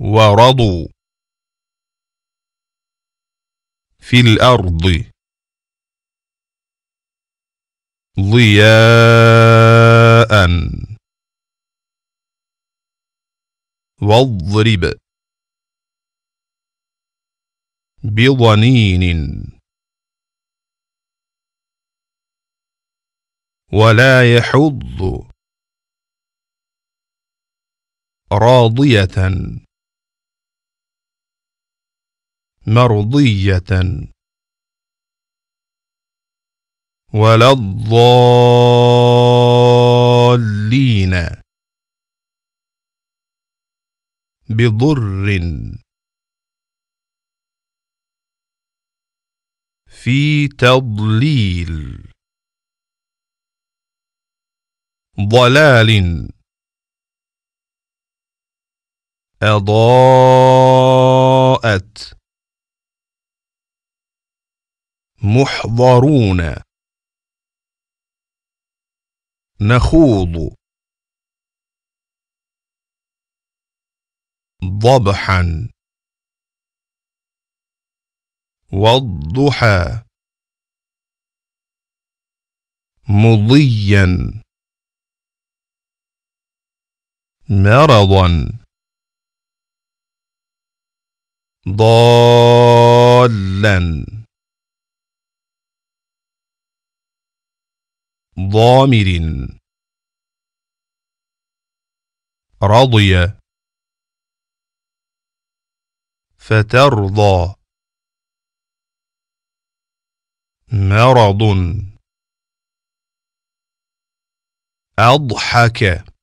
ورضوا في الأرض ضياء واضرب بضنين ولا يحض راضية مرضية ولا الضالين بضر في تضليل ضلال أضاءت محضرون نخوض ضبحا والضحى مضيا مرضا ضالا ضامر رضي فترضى مرض أضحك